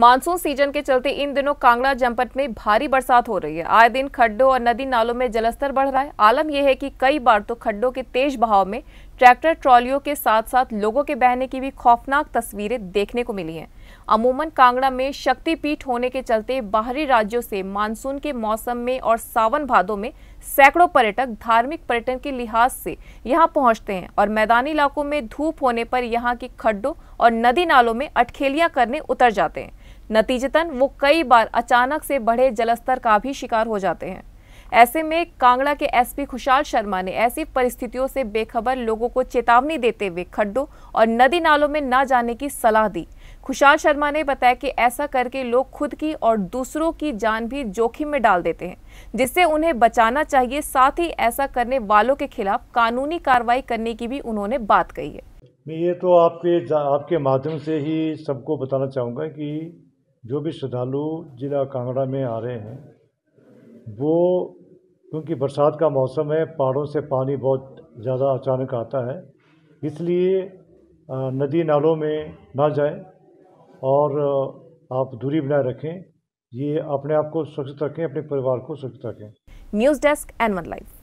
monsoon season के चलते इन दिनों कांगड़ा जनपद में भारी बरसात हो रही है आए दिन खड्डों और नदी नालों में जलस्तर बढ़ रहा है आलम यह है कि कई बार तो खड्डों के तेज बहाव में ट्रैक्टर ट्रॉलियों के साथ साथ लोगों के बहने की भी खौफनाक तस्वीरें देखने को मिली हैं अमूमन कांगड़ा में शक्तिपीठ होने के चलते बाहरी राज्यों से मानसून के मौसम में और सावन भादों में सैकड़ों पर्यटक धार्मिक पर्यटन के लिहाज से यहाँ पहुँचते हैं और मैदानी इलाकों में धूप होने पर यहाँ के खड्डों और नदी नालों में अटखेलियाँ करने उतर जाते हैं नतीजतन वो कई बार अचानक से बढ़े जलस्तर का भी शिकार हो जाते हैं ऐसे में कांगड़ा के एसपी खुशाल शर्मा ने ऐसी परिस्थितियों से बेखबर लोगों को चेतावनी देते हुए खड्डों और नदी नालों में ना जाने की सलाह दी खुशाल शर्मा ने बताया कि ऐसा करके लोग खुद की और दूसरों की जान भी जोखिम में डाल देते हैं जिससे उन्हें बचाना चाहिए साथ ही ऐसा करने वालों के खिलाफ कानूनी कार्रवाई करने की भी उन्होंने बात कही है मैं ये तो आपके आपके माध्यम से ही सबको बताना चाहूँगा कि जो भी श्रद्धालु ज़िला कांगड़ा में आ रहे हैं वो क्योंकि बरसात का मौसम है पहाड़ों से पानी बहुत ज़्यादा अचानक आता है इसलिए नदी नालों में ना जाए और आप दूरी बनाए रखें ये अपने आप को सुरक्षित रखें अपने परिवार को सुरक्षित रखें न्यूज़ डेस्क एनवन लाइफ